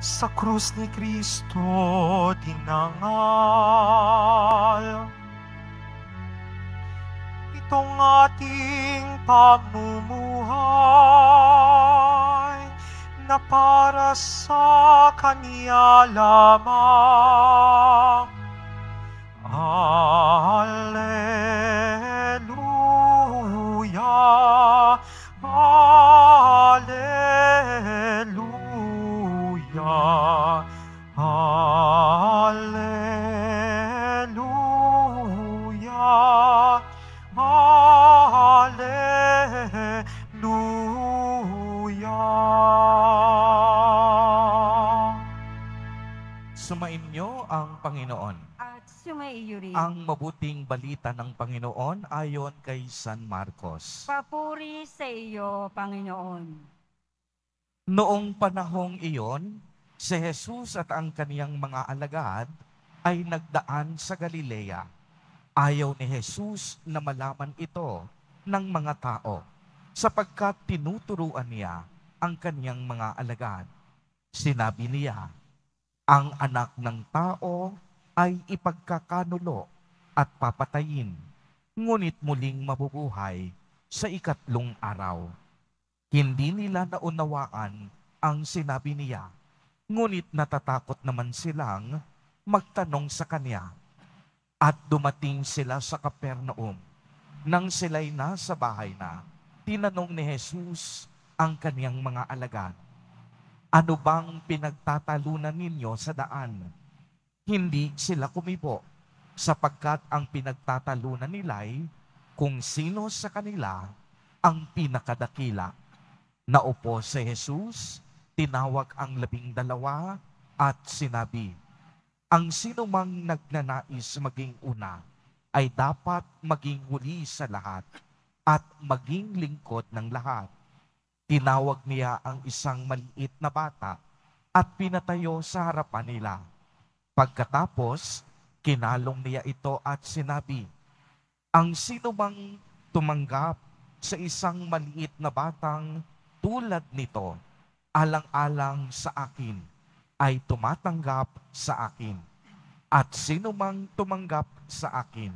sa krus ni Kristo tinangal. Itong ating pamumuhay na para sa Kanya lamang. ang Panginoon. At sumaiyo rin. Ang mabuting balita ng Panginoon ayon kay San Marcos. Papuri sa iyo, Panginoon. Noong panahong iyon, si Jesus at ang kaniyang mga alagad ay nagdaan sa Galilea. Ayaw ni Jesus na malaman ito ng mga tao sapagkat tinuturuan niya ang kaniyang mga alagad. Sinabi niya, ang anak ng tao ay ipagkakanulo at papatayin, ngunit muling mabubuhay sa ikatlong araw. Hindi nila naunawaan ang sinabi niya, ngunit natatakot naman silang magtanong sa kanya. At dumating sila sa Kapernaum. Nang sila'y nasa bahay na, tinanong ni Jesus ang kaniyang mga alagad ano bang pinagtatalunan ninyo sa daan? Hindi sila kumibo, sapagkat ang pinagtatalunan nila ay kung sino sa kanila ang pinakadakila. Naupo si Jesus, tinawag ang labing dalawa at sinabi, Ang sino mang nagnanais maging una ay dapat maging huli sa lahat at maging lingkod ng lahat Tinawag niya ang isang maliit na bata at pinatayo sa harapan nila. Pagkatapos, kinalong niya ito at sinabi, Ang sinumang tumanggap sa isang maliit na batang tulad nito, alang-alang sa akin, ay tumatanggap sa akin. At sinumang tumanggap sa akin,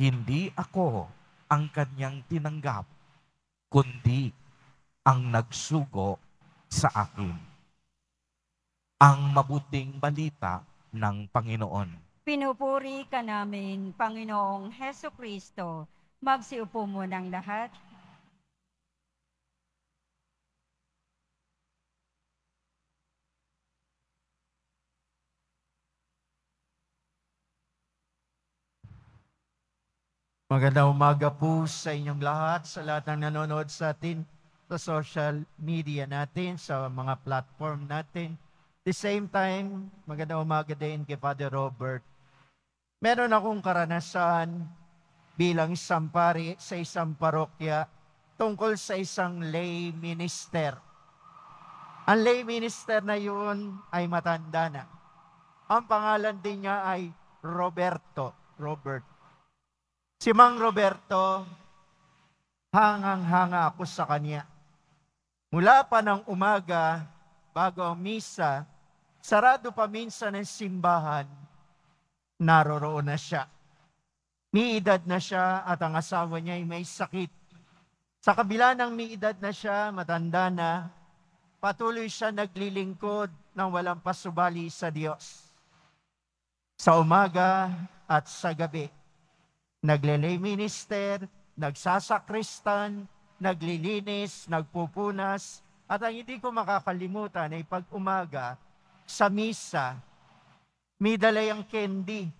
hindi ako ang kanyang tinanggap, kundi ang nagsugo sa akin. Ang mabuting balita ng Panginoon. Pinupuri ka namin, Panginoong Heso Kristo. Magsiupo mo ng lahat. Magandang umaga po sa inyong lahat, sa lahat ng nanonood sa atin sa social media natin, sa mga platform natin. The same time, maganda umaga din kay Father Robert. Meron akong karanasan bilang isang pari sa isang parokya tungkol sa isang lay minister. Ang lay minister na yun ay matanda na. Ang pangalan din niya ay Roberto. Robert. Si Mang Roberto, hangang-hanga ako sa kanya. Mula pa ng umaga, bago ang misa, sarado pa minsan ang simbahan, naroroon na siya. Miidad na siya at ang asawa niya ay may sakit. Sa kabila ng miidad na siya, matanda na, patuloy siya naglilingkod ng walang pasubali sa Diyos. Sa umaga at sa gabi, naglelay minister, nagsasakristan, naglilinis, nagpupunas. At ang hindi ko makakalimutan ay pag umaga, sa misa, may dalay ang candy.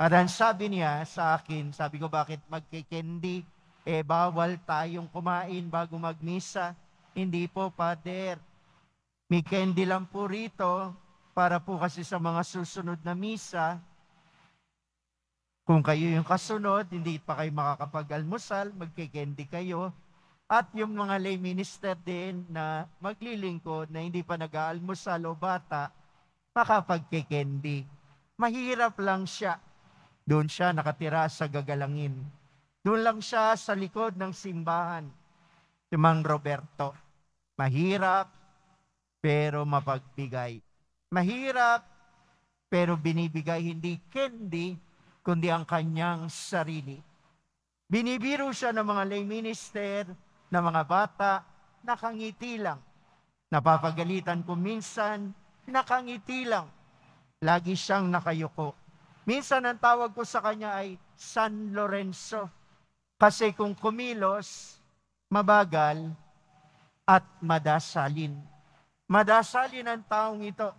At ang sabi niya sa akin, sabi ko bakit magkikendy? Eh bawal tayong kumain bago magmisa. Hindi po, Father. May candy lang po rito para po kasi sa mga susunod na misa, kung kayo yung kasunod, hindi pa kayo makakapag-almusal, magkikendi kayo. At yung mga lay minister din na maglilingkod na hindi pa nag-aalmusal o bata, makapagkikendy. Mahirap lang siya. Doon siya nakatira sa gagalangin. Doon lang siya sa likod ng simbahan. Si Mang Roberto. Mahirap, pero mapagbigay. Mahirap, pero binibigay hindi kendi kundi ang kanyang sarili. Binibiro siya ng mga lay minister, ng mga bata, nakangiti lang. Napapagalitan ko minsan, nakangiti lang. Lagi siyang nakayuko. Minsan ang tawag ko sa kanya ay San Lorenzo. Kasi kung kumilos, mabagal at madasalin. Madasalin ang taong ito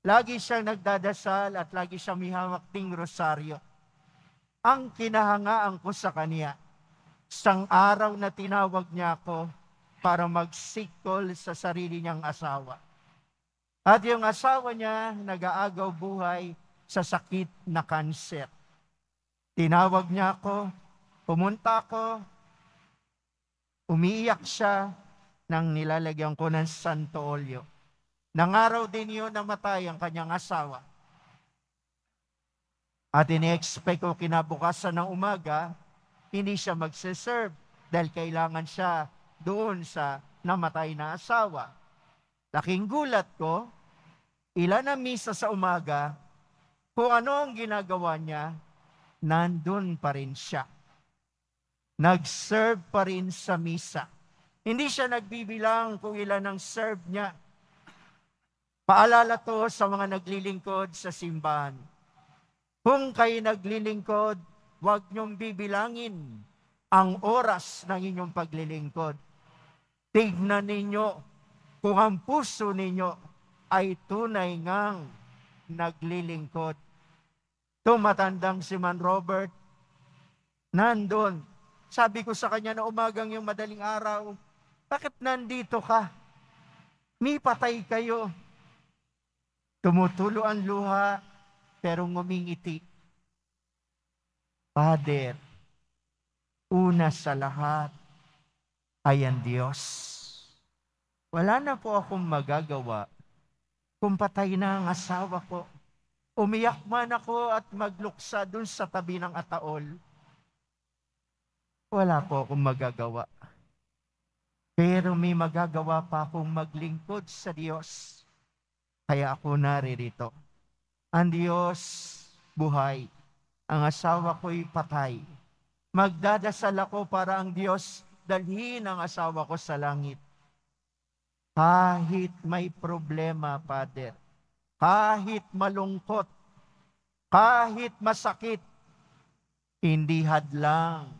Lagi siyang nagdadasal at lagi siyang mihamakting rosaryo. Ang kinahangaan ko sa kanya, sang araw na tinawag niya ako para magsikol sa sarili niyang asawa. At yung asawa niya, nag-aagaw buhay sa sakit na kanser. Tinawag niya ako, pumunta ako, umiiyak siya nang nilalagyan ko ng santo olyo. Nangaraw din yun namatay ang kanyang asawa. At ini-expect ko kinabukasan ng umaga, hindi siya magsiserve dahil kailangan siya doon sa namatay na asawa. Laking gulat ko, ilan na misa sa umaga, kung ano ang ginagawa niya, nandun pa rin siya. Nag-serve pa rin sa misa. Hindi siya nagbibilang kung ilan ang serve niya Paalala to sa mga naglilingkod sa simbahan. Kung kayo naglilingkod, huwag niyong bibilangin ang oras ng inyong paglilingkod. Tignan ninyo kung ang puso ninyo ay tunay ngang naglilingkod. Tumatandang si Man Robert, nandun. Sabi ko sa kanya na umagang yung madaling araw, bakit nandito ka? May patay kayo Tumutulo ang luha, pero ngumingiti. Father, una sa lahat ay ang Diyos. Wala na po akong magagawa kung patay na ang asawa ko. Umiyak man ako at magluksa dun sa tabi ng ataol. Wala po akong magagawa. Pero may magagawa pa akong maglingkod sa Diyos kaya ako naririto. Ang Diyos buhay, ang asawa ko'y patay. Magdadasal ako para ang Diyos dalhin ang asawa ko sa langit. Kahit may problema, Father, kahit malungkot, kahit masakit, hindi hadlang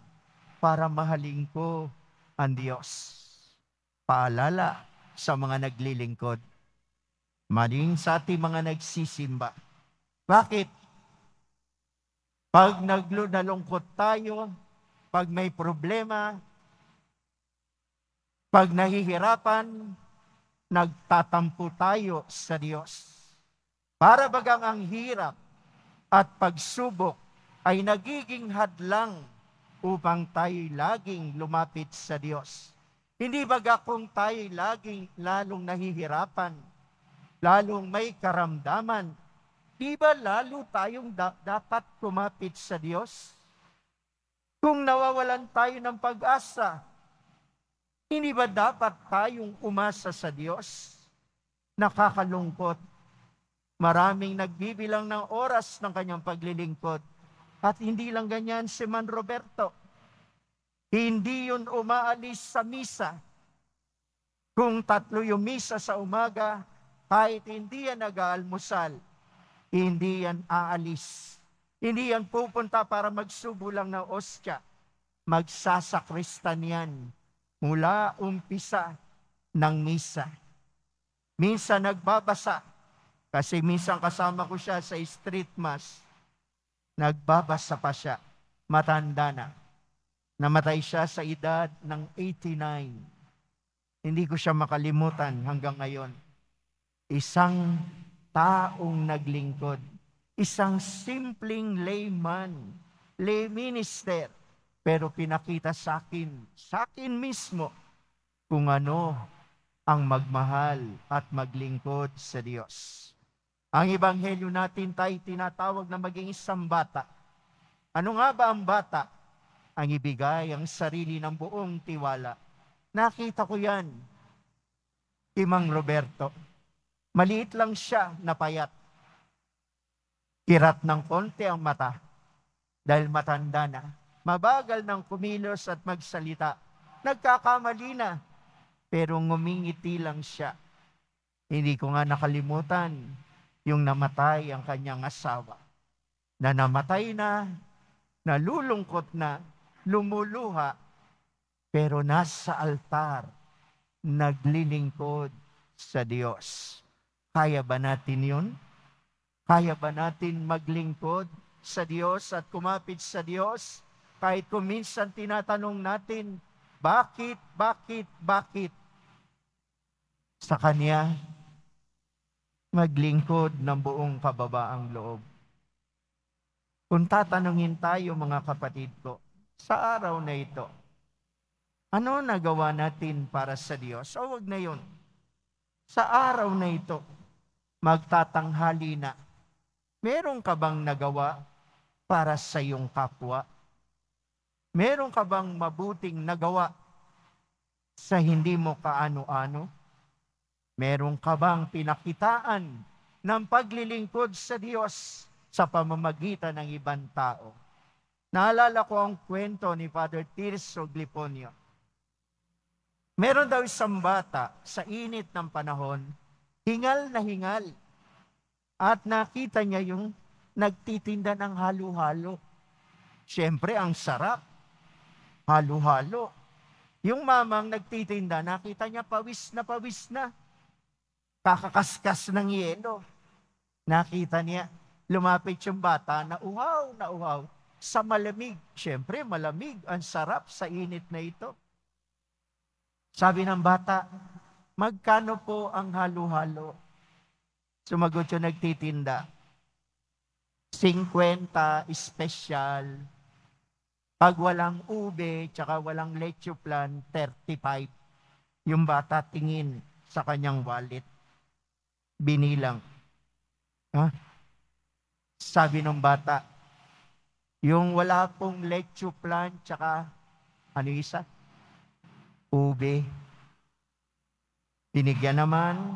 para mahalin ko ang Diyos. Paalala sa mga naglilingkod Maging sa ating mga nagsisimba. Bakit? Pag nalungkot tayo, pag may problema, pag nahihirapan, nagtatampo tayo sa Diyos. Para bagang ang hirap at pagsubok ay nagiging hadlang upang tayo laging lumapit sa Diyos. Hindi baga kung tayo laging lalong nahihirapan, lalong may karamdaman, di ba lalo tayong da- dapat kumapit sa Diyos? Kung nawawalan tayo ng pag-asa, hindi ba dapat tayong umasa sa Diyos? Nakakalungkot. Maraming nagbibilang ng oras ng kanyang paglilingkod. At hindi lang ganyan si Man Roberto. Hindi yun umaalis sa misa. Kung tatlo yung misa sa umaga, kahit hindi yan nag-aalmusal, hindi yan aalis. Hindi yan pupunta para magsubo lang ng ostya. Magsasakristan yan mula umpisa ng misa. Minsan nagbabasa, kasi minsan kasama ko siya sa street mass, nagbabasa pa siya, matanda na. Namatay siya sa edad ng 89. Hindi ko siya makalimutan hanggang ngayon. Isang taong naglingkod. Isang simpleng layman, lay minister. Pero pinakita sa akin, sa akin mismo, kung ano ang magmahal at maglingkod sa Diyos. Ang ebanghelyo natin tayo tinatawag na maging isang bata. Ano nga ba ang bata? Ang ibigay ang sarili ng buong tiwala. Nakita ko yan, Imang Roberto. Maliit lang siya na payat. Kirat ng konti ang mata dahil matanda na. Mabagal ng kumilos at magsalita. Nagkakamali na, pero ngumingiti lang siya. Hindi ko nga nakalimutan yung namatay ang kanyang asawa. Na namatay na, nalulungkot na, lumuluha, pero nasa altar, naglilingkod sa Diyos. Kaya ba natin yun? Kaya ba natin maglingkod sa Diyos at kumapit sa Diyos? Kahit kung minsan tinatanong natin, bakit, bakit, bakit? Sa Kanya, maglingkod ng buong kababaang loob. Kung tatanungin tayo mga kapatid ko, sa araw na ito, ano nagawa natin para sa Diyos? O wag na yun. Sa araw na ito, magtatanghali na, meron ka bang nagawa para sa iyong kapwa? Meron ka bang mabuting nagawa sa hindi mo kaano-ano? Meron ka bang pinakitaan ng paglilingkod sa Diyos sa pamamagitan ng ibang tao? Naalala ko ang kwento ni Father Tirso Gliponio. Meron daw isang bata sa init ng panahon, hingal na hingal. At nakita niya yung nagtitinda ng halo-halo. Siyempre, ang sarap. Halo-halo. Yung mamang nagtitinda, nakita niya pawis na pawis na. Kakakaskas ng yelo. Nakita niya, lumapit yung bata na uhaw na uhaw sa malamig. Siyempre, malamig. Ang sarap sa init na ito. Sabi ng bata, Magkano po ang halo-halo? Sumagot yung nagtitinda. 50 special. Pag walang ube, tsaka walang lechuplan, 35. Yung bata tingin sa kanyang wallet. Binilang. Ha? Sabi ng bata, yung wala pong lechuplan, tsaka ano isa? Ube Binigyan naman,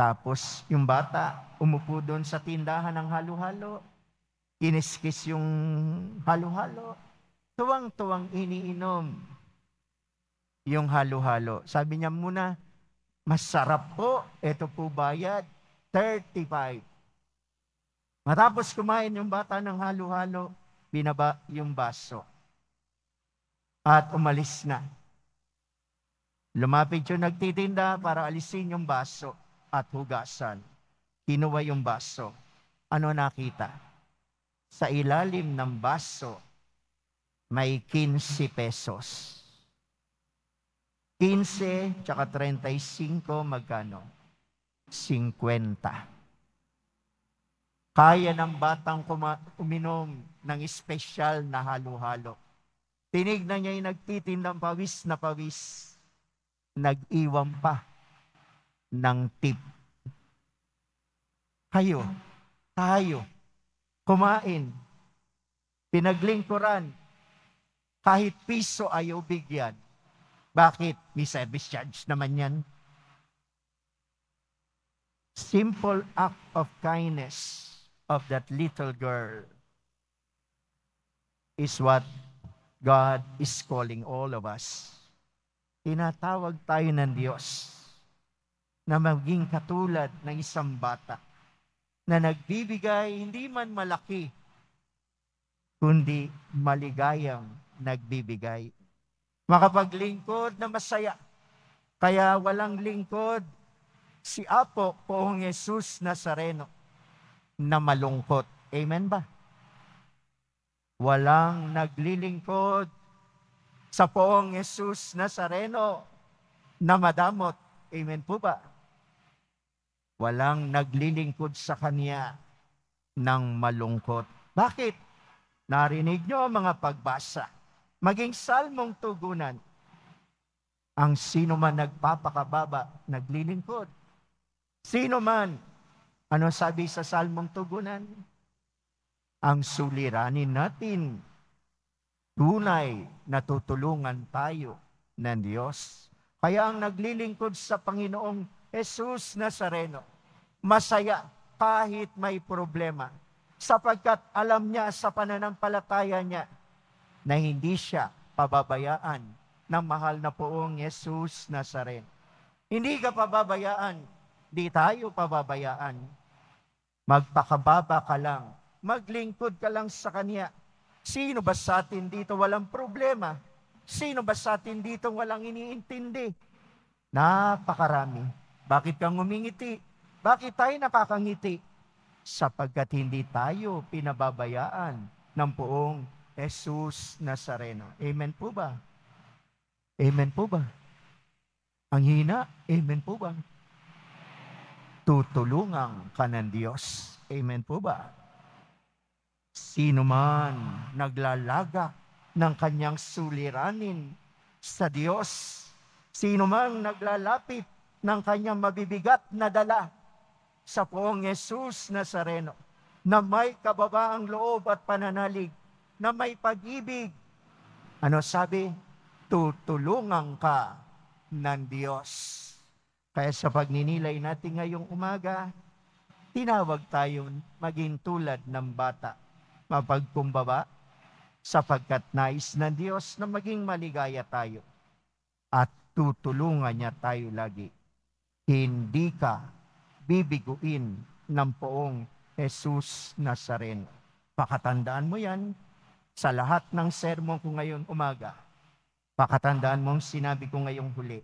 tapos yung bata, umupo doon sa tindahan ng halo-halo, kiniskis yung halo-halo, tuwang-tuwang iniinom yung halo-halo. Sabi niya muna, masarap po, ito po bayad, 35. Matapos kumain yung bata ng halo-halo, binaba yung baso. At umalis na. Lumapit yung nagtitinda para alisin yung baso at hugasan. Kinuha yung baso. Ano nakita? Sa ilalim ng baso, may 15 pesos. 15 tsaka 35 magkano? 50. Kaya ng batang kuma- uminom ng espesyal na halo-halo. Tinignan niya yung nagtitindang pawis na pawis nag-iwan pa ng tip. Kayo, tayo, kumain, pinaglingkuran, kahit piso ayaw bigyan. Bakit? May service charge naman yan. Simple act of kindness of that little girl is what God is calling all of us tinatawag tayo ng Diyos na maging katulad ng isang bata na nagbibigay hindi man malaki, kundi maligayang nagbibigay. Makapaglingkod na masaya. Kaya walang lingkod si Apo poong Jesus Nazareno na malungkot. Amen ba? Walang naglilingkod sa poong Jesus Nazareno na madamot. Amen po ba? Walang naglilingkod sa Kanya ng malungkot. Bakit? Narinig nyo ang mga pagbasa. Maging salmong tugunan. Ang sino man nagpapakababa, naglilingkod. Sino man, ano sabi sa salmong tugunan? Ang suliranin natin Tunay na tutulungan tayo ng Diyos. Kaya ang naglilingkod sa Panginoong Jesus Nazareno, masaya kahit may problema, sapagkat alam niya sa pananampalataya niya na hindi siya pababayaan ng mahal na poong Jesus Nazareno. Hindi ka pababayaan, di tayo pababayaan. Magpakababa ka lang, maglingkod ka lang sa Kanya, Sino ba sa atin dito walang problema? Sino ba sa atin dito walang iniintindi? Napakarami. Bakit kang umingiti? Bakit tayo nakakangiti? Sapagkat hindi tayo pinababayaan ng poong Jesus Nazareno. Amen po ba? Amen po ba? Ang hina, amen po ba? Tutulungan ka ng Diyos. Amen po ba? Sino man naglalaga ng kanyang suliranin sa Diyos, sino man naglalapit ng kanyang mabibigat na dala sa poong Yesus Nazareno, na may kababaang loob at pananalig, na may pag-ibig. Ano sabi? Tutulungan ka ng Diyos. Kaya sa pagninilay natin ngayong umaga, tinawag tayong maging tulad ng bata mapagkumbaba sapagkat nais ng Diyos na maging maligaya tayo at tutulungan niya tayo lagi. Hindi ka bibiguin ng poong Jesus Nazareno. Pakatandaan mo yan sa lahat ng sermon ko ngayon umaga. Pakatandaan mo ang sinabi ko ngayong huli.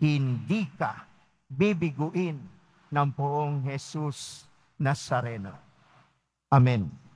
Hindi ka bibiguin ng poong Jesus Nazareno. Amen.